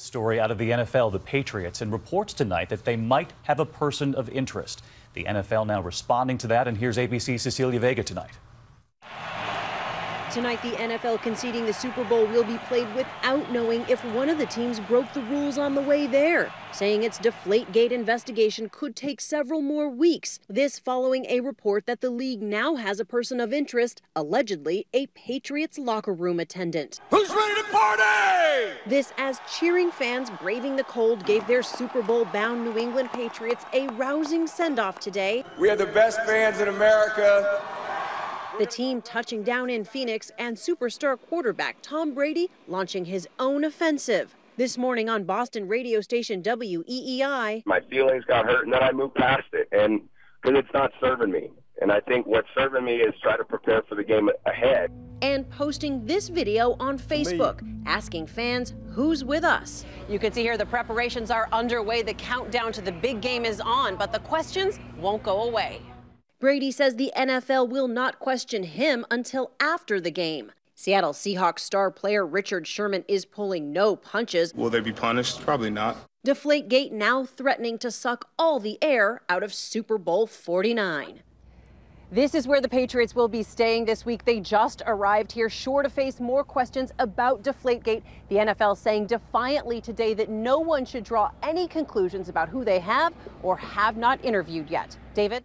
Story out of the NFL, the Patriots, and reports tonight that they might have a person of interest. The NFL now responding to that, and here's ABC's Cecilia Vega tonight. Tonight, the NFL conceding the Super Bowl will be played without knowing if one of the teams broke the rules on the way there, saying its Deflategate investigation could take several more weeks. This following a report that the league now has a person of interest, allegedly a Patriots locker room attendant. Who's ready to party? This as cheering fans braving the cold gave their Super Bowl bound New England Patriots a rousing send off today. We are the best fans in America. The team touching down in Phoenix and superstar quarterback Tom Brady launching his own offensive. This morning on Boston radio station WEEI. My feelings got hurt and then I moved past it and because it's not serving me. And I think what's serving me is try to prepare for the game ahead. And posting this video on Facebook, asking fans who's with us. You can see here the preparations are underway. The countdown to the big game is on, but the questions won't go away. Brady says the NFL will not question him until after the game. Seattle Seahawks star player Richard Sherman is pulling no punches. Will they be punished? Probably not. Deflategate now threatening to suck all the air out of Super Bowl 49. This is where the Patriots will be staying this week. They just arrived here, sure to face more questions about Deflategate. The NFL saying defiantly today that no one should draw any conclusions about who they have or have not interviewed yet. David?